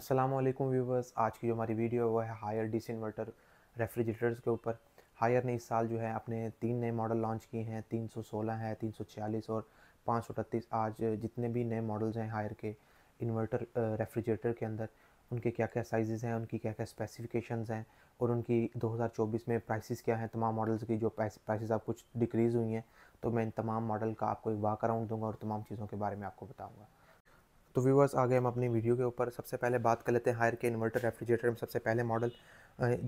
अस्सलाम वालेकुम व्यूवर्स आज की जो हमारी वीडियो है वो है हायर डिस इन्वर्टर रेफ्रिजरेटर्स के ऊपर हायर ने इस साल जो है अपने तीन नए मॉडल लॉन्च किए हैं 316 है 346 और पाँच आज जितने भी नए मॉडल्स हैं हायर के इन्वर्टर रेफ्रिजरेटर के अंदर उनके क्या क्या साइजेज़ हैं उनकी क्या क्या स्पेसिफिकेशंस हैं और उनकी 2024 में प्राइसेस क्या हैं तमाम मॉडल्स की जो प्राइसेस आप कुछ डिक्रीज़ हुई हैं तो मैं इन तमाम मॉडल का आपको एक वाक अराउंड दूंगा और तमाम चीज़ों के बारे में आपको बताऊँगा तो व्यूवर्स आ गए हम अपनी वीडियो के ऊपर सबसे पहले बात कर लेते हैं हायर के इन्वर्टर रेफ्रिजरेटर में सबसे पहले मॉडल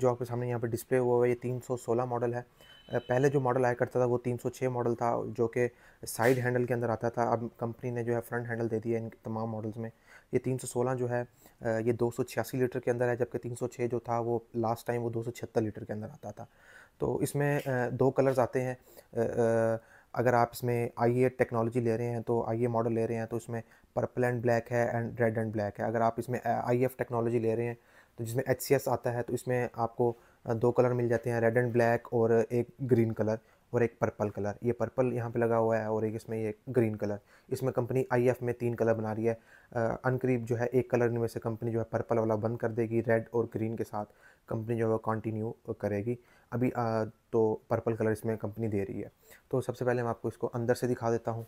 जो आपके सामने यहाँ पर डिस्प्ले हुआ है ये 316 मॉडल है पहले जो मॉडल आया करता था वो 306 मॉडल था जो कि साइड हैंडल के अंदर आता था अब कंपनी ने जो है फ्रंट हैंडल दे दिया इन तमाम मॉडल्स में ये 316 जो है ये 286 लीटर के अंदर है जबकि 306 जो था वो लास्ट टाइम वो दो लीटर के अंदर आता था तो इसमें दो कलर्स आते हैं अगर आप इसमें आई ए टेक्नोलॉजी ले रहे हैं तो आई ए मॉडल ले रहे हैं तो इसमें पर्पल एंड ब्लैक है एंड रेड एंड ब्लैक है अगर आप इसमें आई एफ टेक्नोलॉजी ले रहे हैं तो जिसमें एच सी एस आता है तो इसमें आपको दो कलर मिल जाते हैं रेड एंड ब्लैक और एक ग्रीन कलर और एक पर्पल कलर ये पर्पल यहाँ पे लगा हुआ है और एक इसमें ये ग्रीन कलर इसमें कंपनी एफ में तीन कलर बना रही है अनकरीब जो है एक कलर में से कंपनी जो है पर्पल वाला बंद कर देगी रेड और ग्रीन के साथ कंपनी जो है वो कंटिन्यू करेगी अभी आ, तो पर्पल कलर इसमें कंपनी दे रही है तो सबसे पहले मैं आपको इसको अंदर से दिखा देता हूँ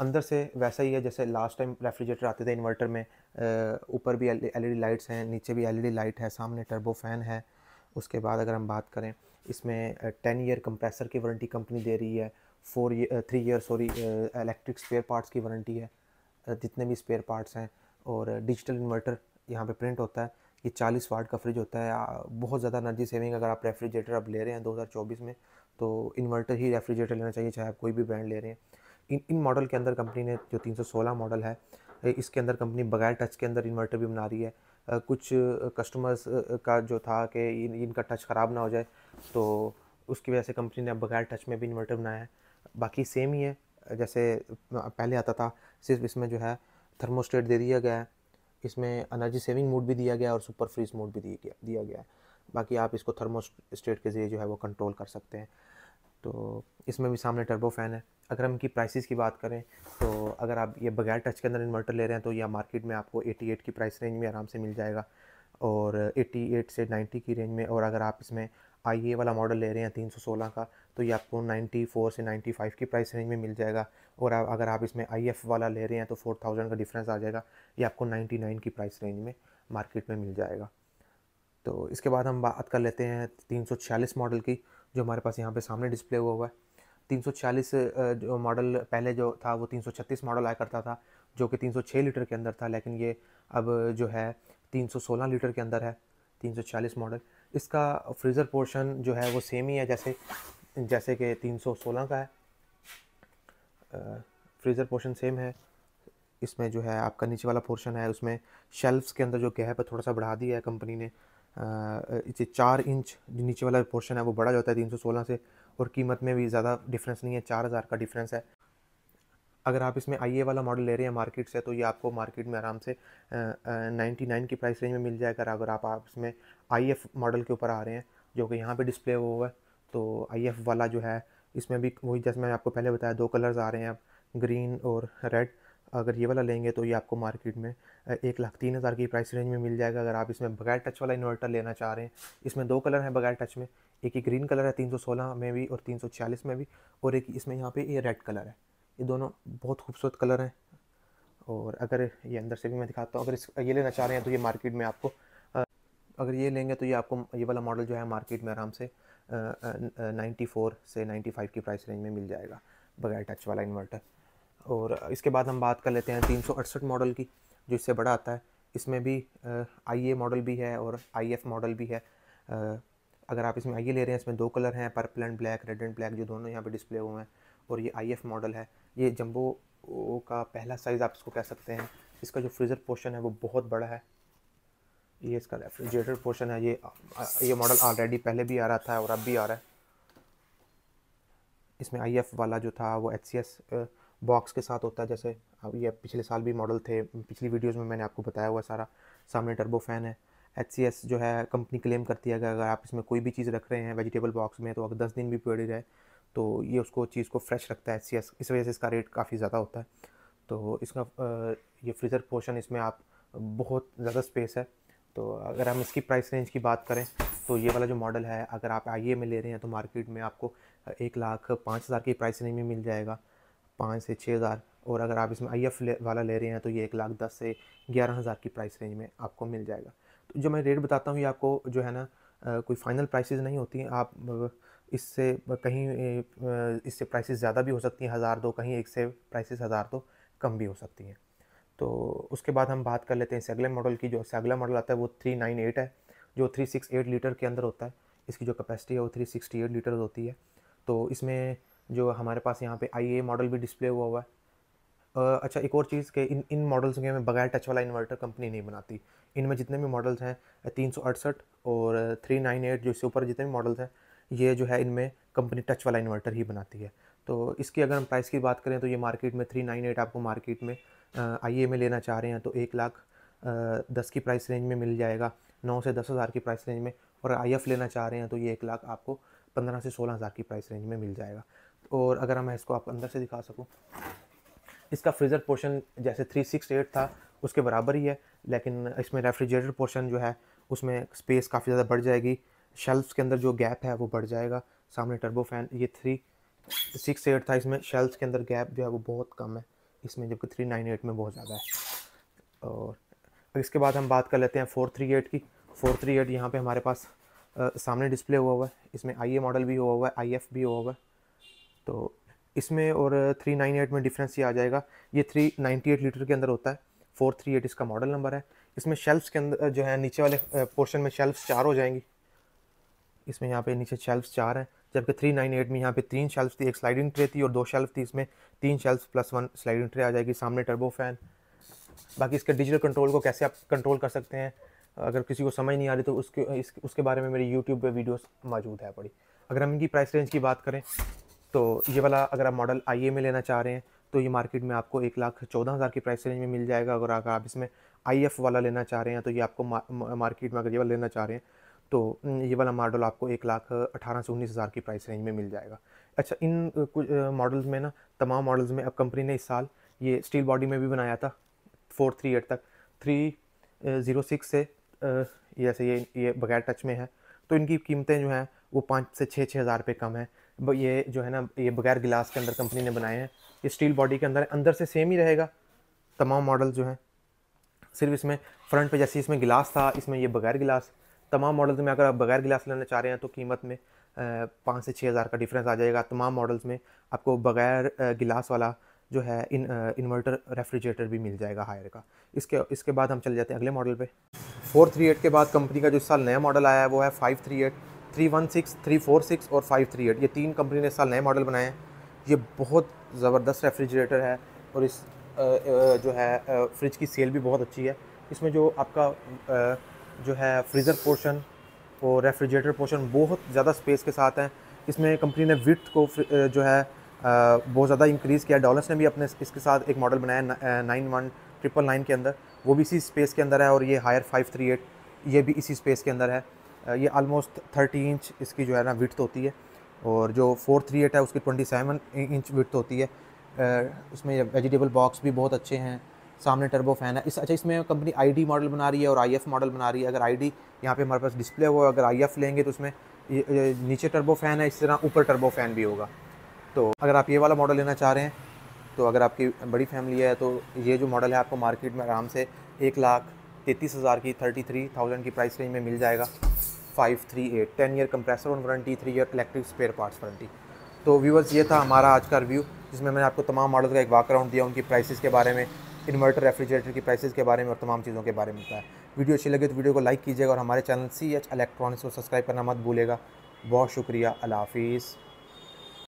अंदर से वैसा ही है जैसे लास्ट टाइम रेफ्रिजरेटर आते थे इन्वर्टर में ऊपर भी एलईडी लाइट्स e हैं नीचे भी एलईडी लाइट e है सामने टर्बो फैन है उसके बाद अगर हम बात करें इसमें टेन ईयर कंप्रेसर की वारंटी कंपनी दे रही है four year three year sorry electric spare parts की वारंटी है जितने भी स्पेयर पार्ट्स हैं और डिजिटल इन्वर्टर यहाँ पे प्रिंट होता है ये चालीस वाट का फ्रिज होता है बहुत ज़्यादा एनर्जी सेविंग अगर आप रेफ्रिजरेटर आप ले रहे हैं 2024 में तो इन्वर्टर ही रेफ्रिजरेटर लेना चाहिए चाहे आप कोई भी ब्रांड ले रहे हैं इन इन मॉडल के अंदर कंपनी ने जो 316 मॉडल है इसके अंदर कंपनी बगैर टच के अंदर इन्वर्टर भी बना रही है कुछ कस्टमर्स का जो था कि इन, इनका टच ख़राब ना हो जाए तो उसकी वजह से कंपनी ने अब बगैर टच में भी इन्वर्टर बनाया है बाकी सेम ही है जैसे पहले आता था सिर्फ इसमें जो है थर्मोस्टेट दे दिया गया है इसमें एनर्जी सेविंग मोड भी दिया गया और सुपर फ्रीज मोड भी दिया गया दिया गया है बाकी आप इसको थर्मोस्टेट के ज़रिए जो है वो कंट्रोल कर सकते हैं तो इसमें भी सामने टर्बो फैन है अगर हम इनकी प्राइसेस की बात करें तो अगर आप ये बगैर टच के अंदर इन्वर्टर ले रहे हैं तो यह मार्केट में आपको 88 की प्राइस रेंज में आराम से मिल जाएगा और 88 से 90 की रेंज में और अगर आप इसमें आई ए वाला मॉडल ले रहे हैं 316 का तो ये आपको 94 से 95 की प्राइस रेंज में मिल जाएगा और अगर आप इसमें आई एफ़ वाला ले रहे हैं तो 4000 का डिफरेंस आ जाएगा ये आपको 99 की प्राइस रेंज में मार्केट में मिल जाएगा तो इसके बाद हम बात कर लेते हैं तीन मॉडल की जो हमारे पास यहाँ पे सामने डिस्प्ले हुआ हुआ है 340 जो मॉडल पहले जो था वो 336 मॉडल आया करता था जो कि 306 लीटर के अंदर था लेकिन ये अब जो है 316 लीटर के अंदर है 340 मॉडल इसका फ्रीज़र पोर्शन जो है वो सेम ही है जैसे जैसे कि 316 का है फ्रीज़र पोर्शन सेम है इसमें जो है आपका नीचे वाला पोर्शन है उसमें शेल्फ्स के अंदर जो गैप है थोड़ा सा बढ़ा दिया है कंपनी ने इसे चार इंच जो नीचे वाला पोर्शन है वो बड़ा जाता है तीन सौ सोलह से और कीमत में भी ज़्यादा डिफरेंस नहीं है चार हज़ार का डिफरेंस है अगर आप इसमें आई वाला मॉडल ले रहे हैं मार्केट से तो ये आपको मार्केट में आराम से नाइन्टी नाइन की प्राइस रेंज में मिल जाएगा अगर आप, आप इसमें आई मॉडल के ऊपर आ रहे हैं जो कि यहाँ पर डिस्प्ले हुआ है तो आई वाला जो है इसमें भी वही जैसे मैंने आपको पहले बताया दो कलर्स आ रहे हैं अब ग्रीन और रेड अगर ये वाला लेंगे तो ये आपको मार्केट में एक लाख तीन हज़ार की प्राइस रेंज में मिल जाएगा अगर आप इसमें बगैर टच वाला इन्वर्टर लेना चाह रहे हैं इसमें दो कलर हैं बगैर टच में एक ही ग्रीन कलर है तीन सौ सोलह में भी और तीन सौ छियालीस में भी और एक इसमें यहाँ पे ये रेड कलर है ये दोनों बहुत खूबसूरत कलर हैं और अगर ये अंदर से भी मैं दिखाता हूँ अगर इस ये लेना चाह रहे हैं तो ये मार्केट में आपको अगर ये लेंगे तो ये आपको ये वाला मॉडल जो है मार्केट में आराम से नाइन्टी फोर से नाइन्टी फाइव की प्राइस रेंज में मिल जाएगा बगैर टच वाला इन्वर्टर और इसके बाद हम बात कर लेते हैं तीन मॉडल की जो इससे बड़ा आता है इसमें भी आई ए मॉडल भी है और आई एफ मॉडल भी है अगर आप इसमें आई ए ले रहे हैं इसमें दो कलर हैं purple and black red and black जो दोनों यहाँ पे डिस्प्ले हुए हैं और ये आई एफ मॉडल है ये जम्बो का पहला साइज़ आप इसको कह सकते हैं इसका जो फ्रीज़र पोर्शन है वो बहुत बड़ा है ये इसका रेफ्रिजरेटर पोर्शन है ये ये मॉडल ऑलरेडी पहले भी आ रहा था और अब भी आ रहा है इसमें आई एफ वाला जो था वो एच सी एस बॉक्स के साथ होता है जैसे अब ये पिछले साल भी मॉडल थे पिछली वीडियोज़ में मैंने आपको बताया हुआ सारा सामने टर्बो फैन है एच जो है कंपनी क्लेम करती है कि अगर आप इसमें कोई भी चीज़ रख रहे हैं वेजिटेबल बॉक्स में तो अगर दस दिन भी पड़ी रहे तो ये उसको चीज़ को फ्रेश रखता है एच इस वजह से इसका रेट काफ़ी ज़्यादा होता है तो इसका ये फ्रीज़र पोर्शन इसमें आप बहुत ज़्यादा स्पेस है तो अगर हम इसकी प्राइस रेंज की बात करें तो ये वाला जो मॉडल है अगर आप आई में e e ले रहे हैं तो मार्केट में आपको एक लाख पाँच हज़ार की प्राइस रेंज में मिल जाएगा पाँच से छः हज़ार और अगर आप इसमें आई एफ वाला ले रहे हैं तो ये एक लाख दस से ग्यारह हज़ार की प्राइस रेंज में आपको मिल जाएगा तो जो मैं रेट बताता हूँ ये आपको जो है ना कोई फाइनल प्राइसेस नहीं होती हैं आप इससे कहीं इससे प्राइसेस ज़्यादा भी हो सकती हैं हज़ार दो कहीं एक से प्राइसेस हज़ार दो कम भी हो सकती हैं तो उसके बाद हम बात कर लेते हैं इस अगले मॉडल की जो इससे अगला मॉडल आता है वो थ्री नाइन एट है जो थ्री सिक्स एट लीटर के अंदर होता है इसकी जो कैपेसिटी है वो थ्री सिक्सटी एट लीटर होती है तो इसमें जो हमारे पास यहाँ पे आई मॉडल भी डिस्प्ले हुआ हुआ है अच्छा एक और चीज़ कि इन इन मॉडल्स के हमें बगैर टच वाला इन्वर्टर कंपनी नहीं बनाती इनमें जितने भी मॉडल्स हैं तीन सौ अड़सठ और थ्री नाइन एट जो इससे ऊपर जितने भी मॉडल्स हैं ये जो है इनमें कंपनी टच वाला इन्वर्टर ही बनाती है तो इसकी अगर हम प्राइस की बात करें तो ये मार्केट में थ्री नाइन एट आपको मार्केट में आई में लेना चाह रहे हैं तो एक लाख दस की प्राइस रेंज में मिल जाएगा नौ से दस हज़ार की प्राइस रेंज में और आई लेना चाह रहे हैं तो ये एक लाख आपको पंद्रह से सोलह हज़ार की प्राइस रेंज में मिल जाएगा और अगर मैं इसको आप अंदर से दिखा सकूँ इसका फ्रीज़र पोर्शन जैसे थ्री सिक्स एट था उसके बराबर ही है लेकिन इसमें रेफ्रिजरेटर पोर्शन जो है उसमें स्पेस काफ़ी ज़्यादा बढ़ जाएगी शेल्फ्स के अंदर जो गैप है वो बढ़ जाएगा सामने टर्बो फैन ये थ्री सिक्स एट था इसमें शेल्फ्स के अंदर गैप जो है वो बहुत कम है इसमें जबकि थ्री नाइन एट में बहुत ज़्यादा है और इसके बाद हम बात कर लेते हैं फोर थ्री एट की फोर थ्री एट यहाँ पर हमारे पास आ, सामने डिस्प्ले हुआ हुआ है इसमें आई ए मॉडल भी हुआ हुआ है आई एफ भी हुआ हुआ है तो इसमें और 398 में डिफरेंस ये आ जाएगा ये 398 लीटर के अंदर होता है 438 इसका मॉडल नंबर है इसमें शेल्फ्स के अंदर जो है नीचे वाले पोर्शन में शेल्फ्स चार हो जाएंगी इसमें यहाँ पे नीचे शेल्फ्स चार हैं जबकि 398 में यहाँ पे तीन शेल्फ थी एक स्लाइडिंग ट्रे थी और दो शेल्फ थी इसमें तीन shelf plus one sliding tray आ जाएगी सामने टर्बो फैन बाकी इसके डिजिटल कंट्रोल को कैसे आप कंट्रोल कर सकते हैं अगर किसी को समझ नहीं आ रही तो उसके इस, उसके बारे में मेरी यूट्यूब पर वीडियोज़ मौजूद है बड़ी अगर हम इनकी प्राइस रेंज की बात करें तो ये वाला अगर आप मॉडल आई में लेना चाह रहे हैं तो ये मार्केट में आपको एक लाख चौदह हज़ार की प्राइस रेंज में मिल जाएगा अगर आप इसमें आई एफ वाला लेना चाह रहे हैं तो ये आपको मार्केट में अगर ये वाला लेना चाह रहे हैं तो ये वाला मॉडल आपको एक लाख अठारह से उन्नीस हज़ार की प्राइस रेंज में मिल जाएगा अच्छा इन कुछ मॉडल्स में ना तमाम मॉडल्स में अब कंपनी ने इस साल ये स्टील बॉडी में भी बनाया था फोर थ्री एट तक थ्री ज़ीरो सिक्स से जैसे ये ये बगैर टच में है तो इनकी कीमतें जो हैं वो पाँच से छः छः हज़ार रुपये कम हैं ये जो है ना ये बगैर गिलास के अंदर कंपनी ने बनाए हैं ये स्टील बॉडी के अंदर अंदर से सेम ही रहेगा तमाम मॉडल जो हैं सिर्फ इसमें फ्रंट पे जैसे इसमें गिलास था इसमें ये बगैर गिलास तमाम मॉडल्स में अगर आप बगैर गिलास लेना चाह रहे हैं तो कीमत में पाँच से छः हज़ार का डिफरेंस आ जाएगा तमाम मॉडल्स में आपको बगैर गिलास वाला जो है इन इन्वर्टर रेफ्रिजरेटर भी मिल जाएगा हायर का इसके इसके बाद हम चले जाते हैं अगले मॉडल पर फोर के बाद कंपनी का जो इस साल नया मॉडल आया है वो है five three one six three four six और फाइव थ्री एट ये तीन कंपनी ने इस साल नए मॉडल बनाए हैं ये बहुत ज़बरदस्त रेफ्रिजरेटर है और इस जो है फ्रिज की सेल भी बहुत अच्छी है इसमें जो आपका जो है फ्रीज़र पोर्शन और रेफ्रिजरेटर पोर्शन बहुत ज़्यादा स्पेस के साथ हैं इसमें कंपनी ने विथ को जो है बहुत ज़्यादा इंक्रीज़ किया डॉलर्स ने भी अपने इसके साथ एक मॉडल बनाया नाइन वन ट्रिपल नाइन के अंदर वो भी इसी स्पेस के अंदर है और ये हायर फाइव थ्री एट ये भी इसी स्पेस के अंदर है ये आलमोस्ट थर्टी इंच इसकी जो है ना विथ होती है और जो फोर थ्री एट है उसकी ट्वेंटी सेवन इंच विथ होती है उसमें वेजिटेबल बॉक्स भी बहुत अच्छे हैं सामने टर्बो फैन है इस अच्छा इसमें कंपनी आईडी मॉडल बना रही है और आईएफ मॉडल बना रही है अगर आईडी यहाँ पर हमारे पास डिस्प्ले हो अगर आईएफ लेंगे तो उसमें नीचे टर्बो फैन है इस तरह ऊपर टर्बो फैन भी होगा तो अगर आप ये वाला मॉडल लेना चाह रहे हैं तो अगर आपकी बड़ी फैमिली है तो ये जो मॉडल है आपको मार्केट में आराम से एक लाख तैंतीस हज़ार की थर्टी थ्री थाउजेंड की प्राइस रेंज में मिल जाएगा five three eight ten year compressor on warranty three year electric spare parts warranty तो व्यूवर्स ये था हमारा आज का रिव्यू जिसमें मैंने आपको तमाम मॉडल का एक बैकग्राउंड दिया उनकी प्राइसेस के बारे में इन्वर्टर रेफ्रिजरेटर की प्राइसेस के बारे में और तमाम चीज़ों के बारे में बताया वीडियो अच्छी लगे तो वीडियो को लाइक कीजिएगा और हमारे चैनल सी एच इलेक्ट्रॉनिक्स को सब्सक्राइब करना मत भूलेगा बहुत शुक्रिया अला हाफिज़